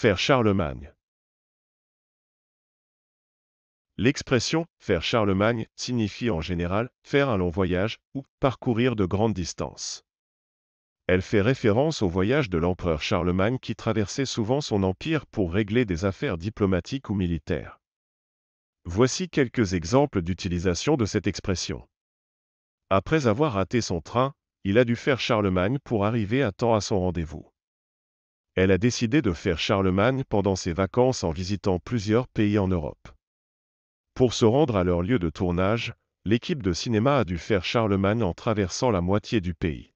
faire Charlemagne. L'expression faire Charlemagne signifie en général faire un long voyage ou parcourir de grandes distances. Elle fait référence au voyage de l'empereur Charlemagne qui traversait souvent son empire pour régler des affaires diplomatiques ou militaires. Voici quelques exemples d'utilisation de cette expression. Après avoir raté son train, il a dû faire Charlemagne pour arriver à temps à son rendez-vous. Elle a décidé de faire Charlemagne pendant ses vacances en visitant plusieurs pays en Europe. Pour se rendre à leur lieu de tournage, l'équipe de cinéma a dû faire Charlemagne en traversant la moitié du pays.